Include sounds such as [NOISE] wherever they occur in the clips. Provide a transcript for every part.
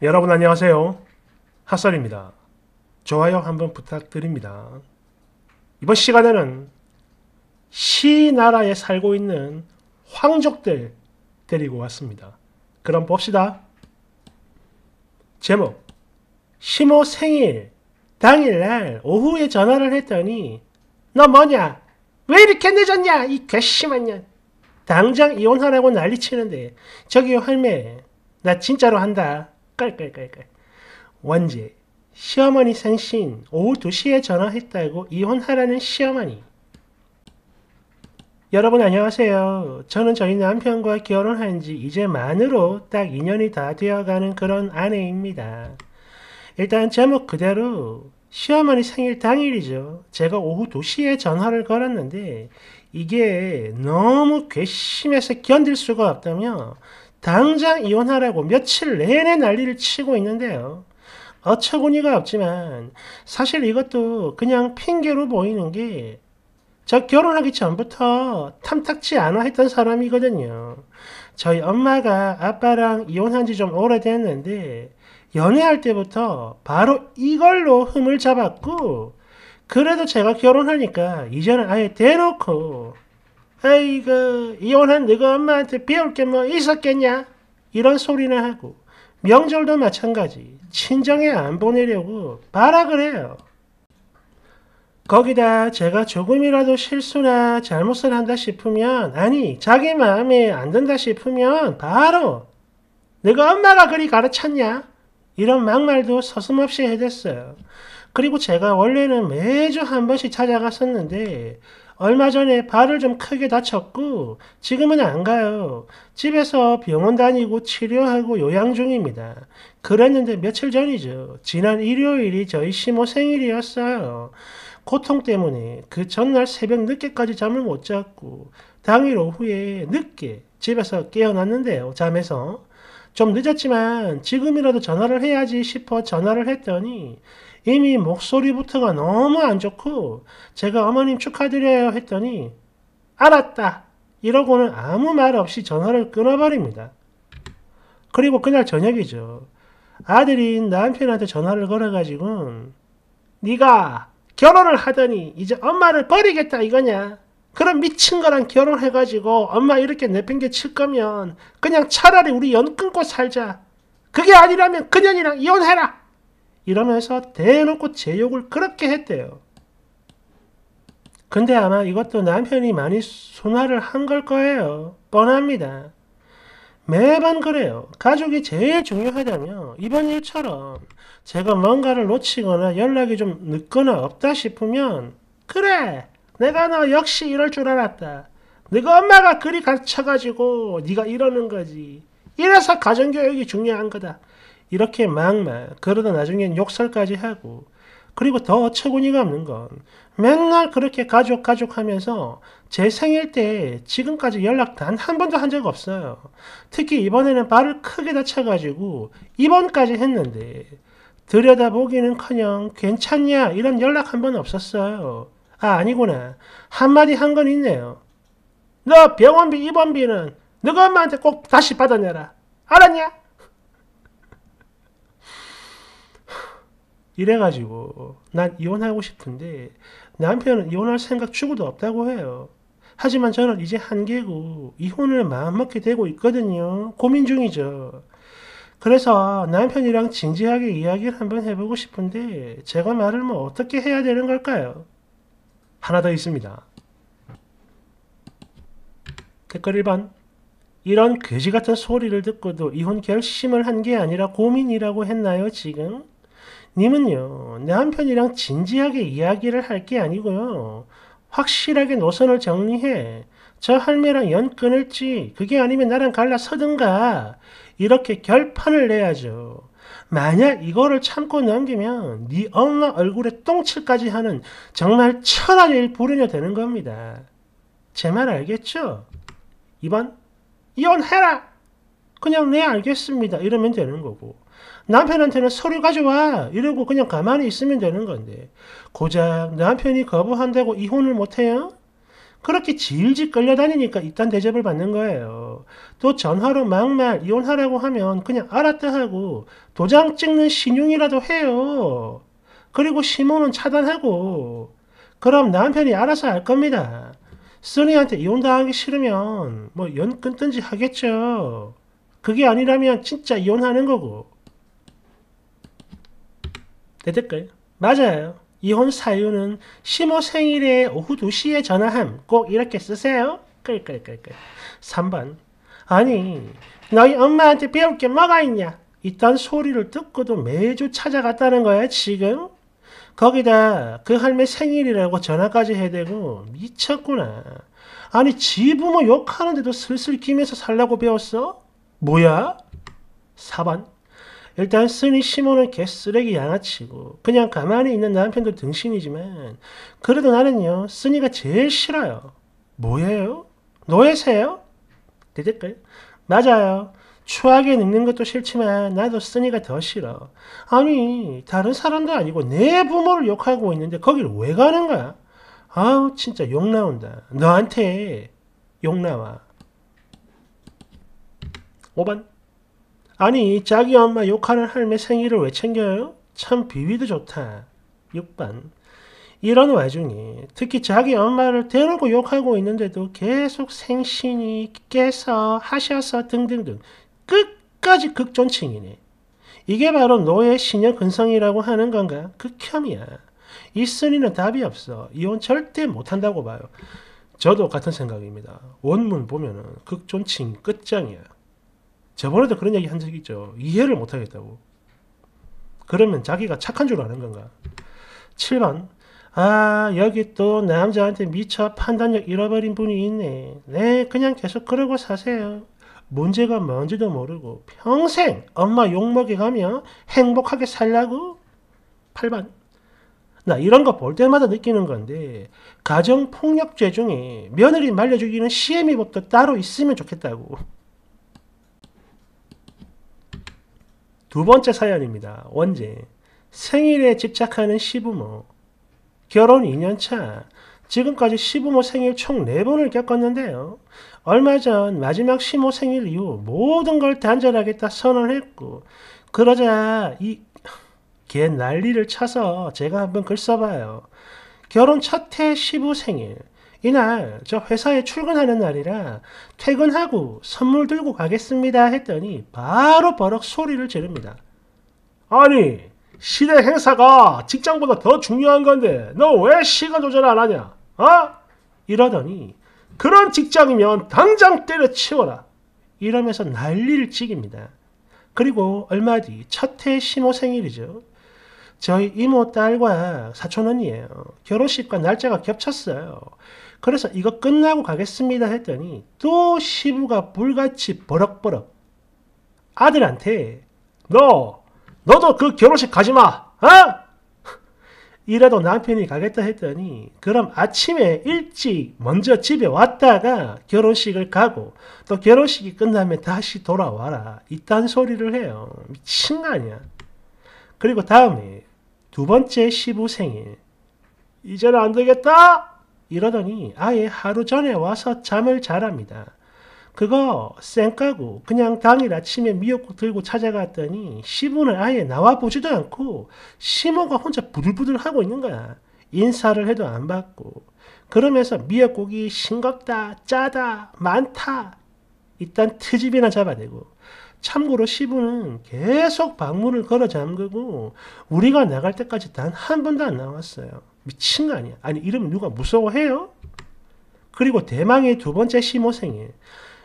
여러분 안녕하세요. 핫설입니다. 좋아요 한번 부탁드립니다. 이번 시간에는 시나라에 살고 있는 황족들 데리고 왔습니다. 그럼 봅시다. 제목 시모 생일 당일날 오후에 전화를 했더니 너 뭐냐? 왜 이렇게 늦었냐? 이 괘씸한 년. 당장 이혼하라고 난리치는데 저기요 할매 나 진짜로 한다. 깔깔깔깔. 원제 시어머니 생신 오후 2시에 전화했다고 이혼하라는 시어머니 여러분 안녕하세요. 저는 저희 남편과 결혼한 지 이제 만으로 딱 2년이 다 되어가는 그런 아내입니다. 일단 제목 그대로 시어머니 생일 당일이죠. 제가 오후 2시에 전화를 걸었는데 이게 너무 괘씸해서 견딜 수가 없다며 당장 이혼하라고 며칠 내내 난리를 치고 있는데요. 어처구니가 없지만 사실 이것도 그냥 핑계로 보이는 게 저 결혼하기 전부터 탐탁지 않아 했던 사람이거든요. 저희 엄마가 아빠랑 이혼한 지 좀 오래됐는데 연애할 때부터 바로 이걸로 흠을 잡았고 그래도 제가 결혼하니까 이제는 아예 대놓고 아이고 이혼한 네가 엄마한테 배울 게 뭐 있었겠냐 이런 소리나 하고 명절도 마찬가지 친정에 안 보내려고 발악을 해요. 거기다 제가 조금이라도 실수나 잘못을 한다 싶으면 아니 자기 마음에 안 든다 싶으면 바로 내가 엄마가 그리 가르쳤냐 이런 막말도 서슴없이 해댔어요. 그리고 제가 원래는 매주 한 번씩 찾아갔었는데 얼마 전에 발을 좀 크게 다쳤고 지금은 안 가요. 집에서 병원 다니고 치료하고 요양 중입니다. 그랬는데 며칠 전이죠. 지난 일요일이 저희 시모 생일이었어요. 고통 때문에 그 전날 새벽 늦게까지 잠을 못 잤고 당일 오후에 늦게 집에서 깨어났는데요. 잠에서 좀 늦었지만 지금이라도 전화를 해야지 싶어 전화를 했더니 이미 목소리부터가 너무 안 좋고 제가 어머님 축하드려요 했더니 알았다 이러고는 아무 말 없이 전화를 끊어버립니다. 그리고 그날 저녁이죠. 아들인 남편한테 전화를 걸어가지고 네가 결혼을 하더니 이제 엄마를 버리겠다 이거냐 그런 미친 거랑 결혼해가지고 엄마 이렇게 내팽개 칠 거면 그냥 차라리 우리 연 끊고 살자. 그게 아니라면 그년이랑 이혼해라. 이러면서 대놓고 제 욕을 그렇게 했대요. 근데 아마 이것도 남편이 많이 손화를 한 걸 거예요. 뻔합니다. 매번 그래요. 가족이 제일 중요하다며 이번 일처럼 제가 뭔가를 놓치거나 연락이 좀 늦거나 없다 싶으면 그래 내가 너 역시 이럴 줄 알았다. 네가 엄마가 그리 갇혀가지고 네가 이러는 거지. 이래서 가정교육이 중요한 거다. 이렇게 막말 그러다 나중엔 욕설까지 하고 그리고 더 어처구니가 없는 건 맨날 그렇게 가족 가족 하면서 제 생일 때 지금까지 연락 단 한 번도 한 적 없어요. 특히 이번에는 발을 크게 다쳐가지고 입원까지 했는데 들여다보기는커녕 괜찮냐 이런 연락 한 번 없었어요. 아 아니구나. 한마디 한 건 있네요. 너 병원비 입원비는 너가 엄마한테 꼭 다시 받아내라. 알았냐? [LAUGHS] 이래가지고 난 이혼하고 싶은데 남편은 이혼할 생각 추구도 없다고 해요. 하지만 저는 이제 한계고 이혼을 마음먹게 되고 있거든요. 고민 중이죠. 그래서 남편이랑 진지하게 이야기를 한번 해보고 싶은데 제가 말을 뭐 어떻게 해야 되는 걸까요? 하나 더 있습니다. 댓글 1번 이런 괴지같은 소리를 듣고도 이혼 결심을 한 게 아니라 고민이라고 했나요 지금? 님은요 남편이랑 진지하게 이야기를 할 게 아니고요 확실하게 노선을 정리해 저 할매랑 연 끊을지 그게 아니면 나랑 갈라서든가 이렇게 결판을 내야죠 만약 이거를 참고 넘기면 네 엄마 얼굴에 똥칠까지 하는 정말 천한 일 불이녀 되는 겁니다. 제 말 알겠죠? 2번 이혼해라! 그냥 네 알겠습니다. 이러면 되는 거고 남편한테는 서류 가져와 이러고 그냥 가만히 있으면 되는 건데 고작 남편이 거부한다고 이혼을 못해요? 그렇게 질질 끌려다니니까 이딴 대접을 받는 거예요. 또 전화로 막말 이혼하라고 하면 그냥 알았다 하고 도장 찍는 신용이라도 해요. 그리고 신호는 차단하고 그럼 남편이 알아서 알 겁니다. 쓰니한테 이혼당하기 싫으면 뭐 연 끊든지 하겠죠. 그게 아니라면 진짜 이혼하는 거고. 내 댓글 맞아요. 이혼 사유는 시모 생일에 오후 2시에 전화함. 꼭 이렇게 쓰세요. 끌끌끌끌. 3번. 아니, 너희 엄마한테 배울 게 뭐가 있냐? 이딴 소리를 듣고도 매주 찾아갔다는 거야, 지금? 거기다 그 할매 생일이라고 전화까지 해대고 미쳤구나. 아니, 지 부모 욕하는데도 슬슬 기면서 살라고 배웠어? 뭐야? 4번. 일단 쓰니 시몬은 개쓰레기 양아치고 그냥 가만히 있는 남편도 등신이지만 그래도 나는요 쓰니가 제일 싫어요. 뭐예요? 노예세요? 대댓글 맞아요. 추하게 늙는 것도 싫지만 나도 쓰니가 더 싫어. 아니 다른 사람도 아니고 내 부모를 욕하고 있는데 거길 왜 가는 거야? 아우 진짜 욕 나온다. 너한테 욕 나와. 5번 아니 자기 엄마 욕하는 할매 생일을 왜 챙겨요? 참 비위도 좋다. 6번 이런 와중에 특히 자기 엄마를 대놓고 욕하고 있는데도 계속 생신이 깨서 하셔서 등등등 끝까지 극존칭이네. 이게 바로 노예 신여 근성이라고 하는 건가? 극혐이야. 있으니는 답이 없어. 이혼 절대 못한다고 봐요. 저도 같은 생각입니다. 원문 보면은 극존칭 끝장이야. 저번에도 그런 얘기 한적이 있죠. 이해를 못하겠다고. 그러면 자기가 착한 줄 아는 건가? 7번 아 여기 또 남자한테 미처 판단력 잃어버린 분이 있네. 네 그냥 계속 그러고 사세요. 문제가 뭔지도 모르고 평생 엄마 욕먹이 가며 행복하게 살라고? 8번 나 이런 거 볼 때마다 느끼는 건데 가정폭력죄 중에 며느리 말려 죽이는 시애미법도 따로 있으면 좋겠다고. 두 번째 사연입니다. 원제. 생일에 집착하는 시부모. 결혼 2년차. 지금까지 시부모 생일 총 4번을 겪었는데요. 얼마 전 마지막 시모 생일 이후 모든 걸 단절하겠다 선언했고, 그러자 이, 걔 난리를 차서 제가 한번 글 써봐요. 결혼 첫해 시부 생일. 이날 저 회사에 출근하는 날이라 퇴근하고 선물 들고 가겠습니다 했더니 바로 버럭 소리를 지릅니다. 아니 시대 행사가 직장보다 더 중요한 건데 너 왜 시간 조절 안 하냐? 어? 이러더니 그런 직장이면 당장 때려치워라. 이러면서 난리를 찍입니다. 그리고 얼마 뒤 첫해 신호 생일이죠. 저희 이모 딸과 사촌 언니예요. 결혼식과 날짜가 겹쳤어요. 그래서 이거 끝나고 가겠습니다 했더니 또 시부가 불같이 버럭버럭 아들한테 너 너도 그 결혼식 가지마 어? [LAUGHS] 이래도 남편이 가겠다 했더니 그럼 아침에 일찍 먼저 집에 왔다가 결혼식을 가고 또 결혼식이 끝나면 다시 돌아와라 이딴 소리를 해요 미친 거 아니야 그리고 다음에 두 번째 시부 생일 이제는 안 되겠다 이러더니 아예 하루 전에 와서 잠을 자랍니다. 그거 쌩까고 그냥 당일 아침에 미역국 들고 찾아갔더니 시부는 아예 나와보지도 않고 시모가 혼자 부들부들 하고 있는 거야. 인사를 해도 안 받고. 그러면서 미역국이 싱겁다, 짜다, 많다. 일단 트집이나 잡아대고. 참고로 시부는 계속 방문을 걸어 잠그고 우리가 나갈 때까지 단 한 번도 안 나왔어요. 미친 거 아니야. 아니 이러면 누가 무서워해요? 그리고 대망의 두 번째 시모생이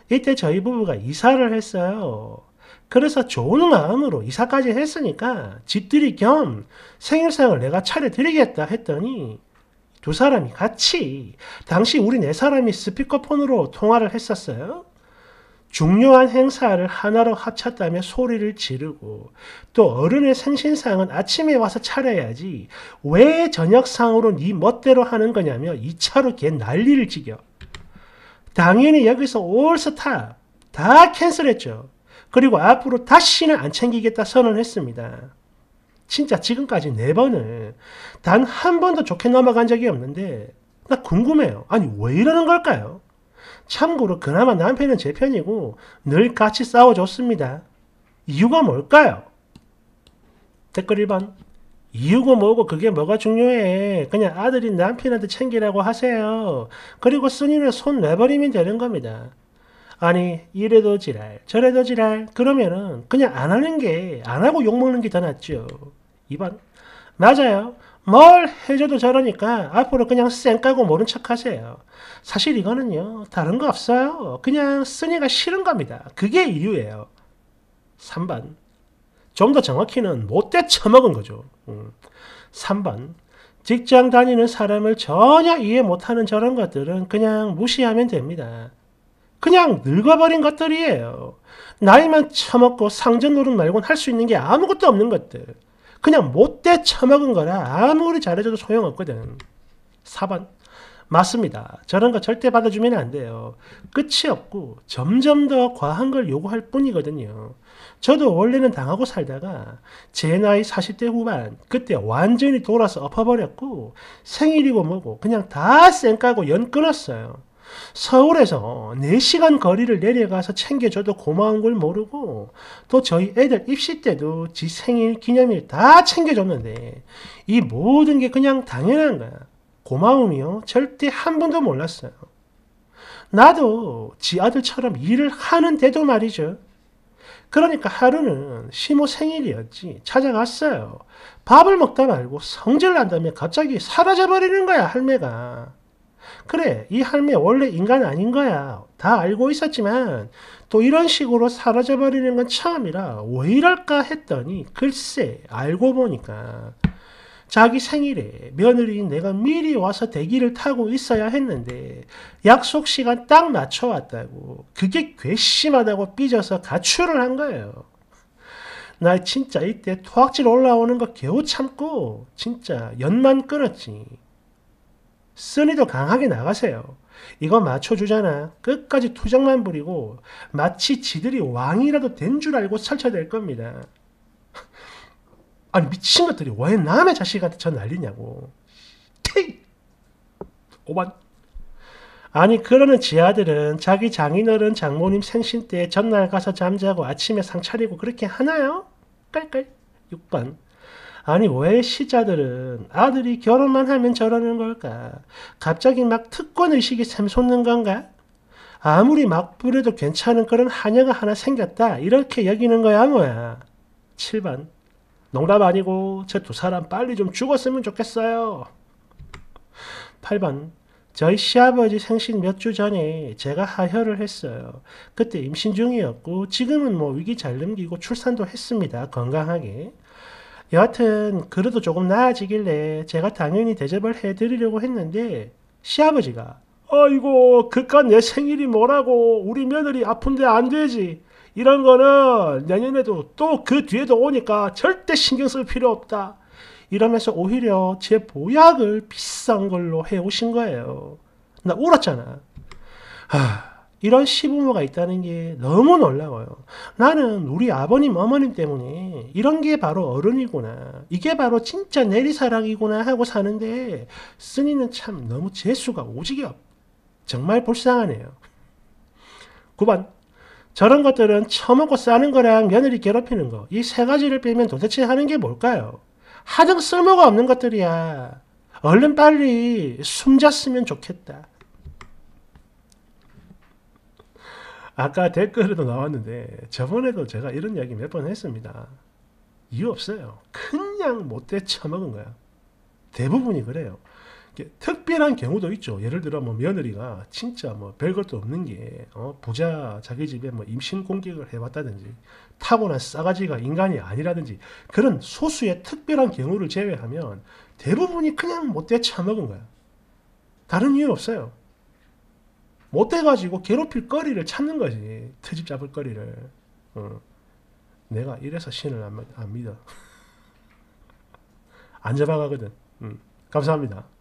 이때 저희 부부가 이사를 했어요. 그래서 좋은 마음으로 이사까지 했으니까 집들이 겸 생일상을 내가 차려드리겠다 했더니 두 사람이 같이 당시 우리 네 사람이 스피커폰으로 통화를 했었어요. 중요한 행사를 하나로 합쳤다며 소리를 지르고 또 어른의 생신상은 아침에 와서 차려야지 왜 저녁상으로 네 멋대로 하는 거냐며 이차로 걔 난리를 지겨. 당연히 여기서 올스탑 다 캔슬했죠. 그리고 앞으로 다시는 안 챙기겠다 선언했습니다. 진짜 지금까지 네 번을 단 한 번도 좋게 넘어간 적이 없는데 나 궁금해요. 아니 왜 이러는 걸까요? 참고로 그나마 남편은 제 편이고 늘 같이 싸워줬습니다. 이유가 뭘까요? 댓글 1번 이유고 뭐고 그게 뭐가 중요해. 그냥 아들이 남편한테 챙기라고 하세요. 그리고 스님을 손 내버리면 되는 겁니다. 아니 이래도 지랄 저래도 지랄 그러면은 그냥 안 하는 게 안 하고 욕먹는 게 더 낫죠. 2번 맞아요. 뭘 해줘도 저러니까 앞으로 그냥 쌩 까고 모른 척 하세요. 사실 이거는요, 다른 거 없어요. 그냥 쓰니가 싫은 겁니다. 그게 이유예요. 3번. 좀 더 정확히는 못돼 처먹은 거죠. 음. 3번. 직장 다니는 사람을 전혀 이해 못하는 저런 것들은 그냥 무시하면 됩니다. 그냥 늙어버린 것들이에요. 나이만 처먹고 상전 노릇 말곤 할 수 있는 게 아무것도 없는 것들. 그냥 못돼 처먹은 거라 아무리 잘해줘도 소용없거든. 4번. 맞습니다. 저런 거 절대 받아주면 안 돼요. 끝이 없고 점점 더 과한 걸 요구할 뿐이거든요. 저도 원래는 당하고 살다가 제 나이 40대 후반 그때 완전히 돌아서 엎어버렸고 생일이고 뭐고 그냥 다 쌩까고 연 끊었어요. 서울에서 4시간 거리를 내려가서 챙겨줘도 고마운 걸 모르고 또 저희 애들 입시 때도 지 생일 기념일 다 챙겨줬는데 이 모든 게 그냥 당연한 거야. 고마움이요. 절대 한 번도 몰랐어요. 나도 지 아들처럼 일을 하는데도 말이죠. 그러니까 하루는 시모 생일이었지 찾아갔어요. 밥을 먹다 말고 성질 난다며 갑자기 사라져버리는 거야 할매가. 그래 이 할매 원래 인간 아닌 거야 다 알고 있었지만 또 이런 식으로 사라져버리는 건 처음이라 왜 이럴까 했더니 글쎄 알고 보니까 자기 생일에 며느리인 내가 미리 와서 대기를 타고 있어야 했는데 약속 시간 딱 맞춰 왔다고 그게 괘씸하다고 삐져서 가출을 한 거예요. 나 진짜 이때 토악질 올라오는 거 겨우 참고 진짜 연만 끊었지. 쓰니도 강하게 나가세요. 이거 맞춰주잖아. 끝까지 투정만 부리고 마치 지들이 왕이라도 된 줄 알고 설쳐될 겁니다. 아니 미친 것들이 왜 남의 자식한테 저 난리냐고. 오만. 아니 그러는 지아들은 자기 장인어른 장모님 생신 때 전날 가서 잠자고 아침에 상 차리고 그렇게 하나요? 깔깔. 6번. 아니 왜 시자들은 아들이 결혼만 하면 저러는 걸까? 갑자기 막 특권의식이 샘솟는 건가? 아무리 막부려도 괜찮은 그런 한여가 하나 생겼다 이렇게 여기는 거야 뭐야. 7번 농담 아니고 저 두 사람 빨리 좀 죽었으면 좋겠어요. 8번 저희 시아버지 생신 몇 주 전에 제가 하혈을 했어요. 그때 임신 중이었고 지금은 뭐 위기 잘 넘기고 출산도 했습니다. 건강하게. 여하튼 그래도 조금 나아지길래 제가 당연히 대접을 해드리려고 했는데 시아버지가 아이고 그깟 내 생일이 뭐라고 우리 며느리 아픈데 안 되지 이런 거는 내년에도 또 그 뒤에도 오니까 절대 신경 쓸 필요 없다 이러면서 오히려 제 보약을 비싼 걸로 해오신 거예요 나 울었잖아 하... 이런 시부모가 있다는 게 너무 놀라워요. 나는 우리 아버님, 어머님 때문에 이런 게 바로 어른이구나. 이게 바로 진짜 내리사랑이구나 하고 사는데 스니는 참 너무 재수가 오지게 없. 정말 불쌍하네요. 9번 저런 것들은 처먹고 싸는 거랑 며느리 괴롭히는 거 이 세 가지를 빼면 도대체 하는 게 뭘까요? 하등 쓸모가 없는 것들이야. 얼른 빨리 숨졌으면 좋겠다. 아까 댓글에도 나왔는데 저번에도 제가 이런 이야기 몇 번 했습니다. 이유 없어요. 그냥 못돼 처먹은 거야. 대부분이 그래요. 특별한 경우도 있죠. 예를 들어 뭐 며느리가 진짜 뭐 별것도 없는 게어 부자 자기 집에 뭐 임신 공격을 해왔다든지 타고난 싸가지가 인간이 아니라든지 그런 소수의 특별한 경우를 제외하면 대부분이 그냥 못돼 처먹은 거야. 다른 이유 없어요. 못해가지고 괴롭힐 거리를 찾는 거지. 트집 잡을 거리를. 어. 내가 이래서 신을 안, 안 믿어. 안 [LAUGHS] 잡아가거든. 음. 감사합니다.